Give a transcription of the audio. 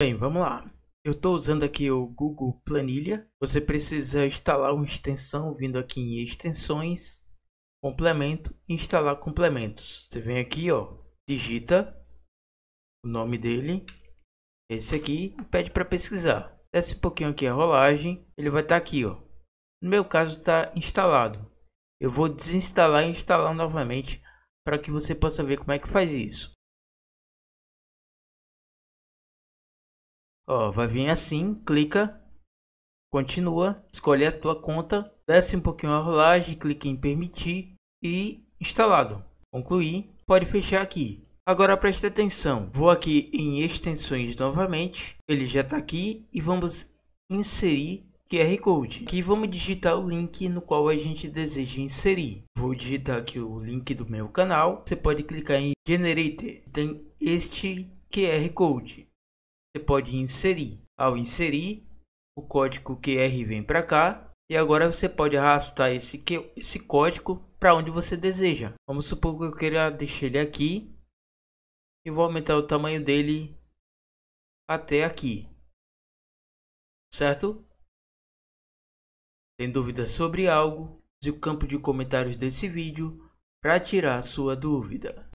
Bem, vamos lá. Eu estou usando aqui o Google Planilha. Você precisa instalar uma extensão vindo aqui em extensões, complemento, instalar complementos. Você vem aqui, ó, digita o nome dele, esse aqui, e pede para pesquisar. Desce um pouquinho aqui a rolagem, ele vai estar tá aqui, ó. No meu caso está instalado. Eu vou desinstalar e instalar novamente para que você possa ver como é que faz isso. Ó, vai vir assim, clica, continua, escolhe a tua conta, desce um pouquinho a rolagem, clica em permitir e instalado. Concluir, pode fechar aqui. Agora preste atenção, vou aqui em extensões novamente, ele já está aqui e vamos inserir QR Code. Aqui vamos digitar o link no qual a gente deseja inserir. Vou digitar aqui o link do meu canal, você pode clicar em Generate, tem então, este QR Code você pode inserir. Ao inserir, o código QR vem para cá e agora você pode arrastar esse, esse código para onde você deseja. Vamos supor que eu queira deixar ele aqui e vou aumentar o tamanho dele até aqui, certo? Tem dúvidas sobre algo? Use o campo de comentários desse vídeo para tirar sua dúvida.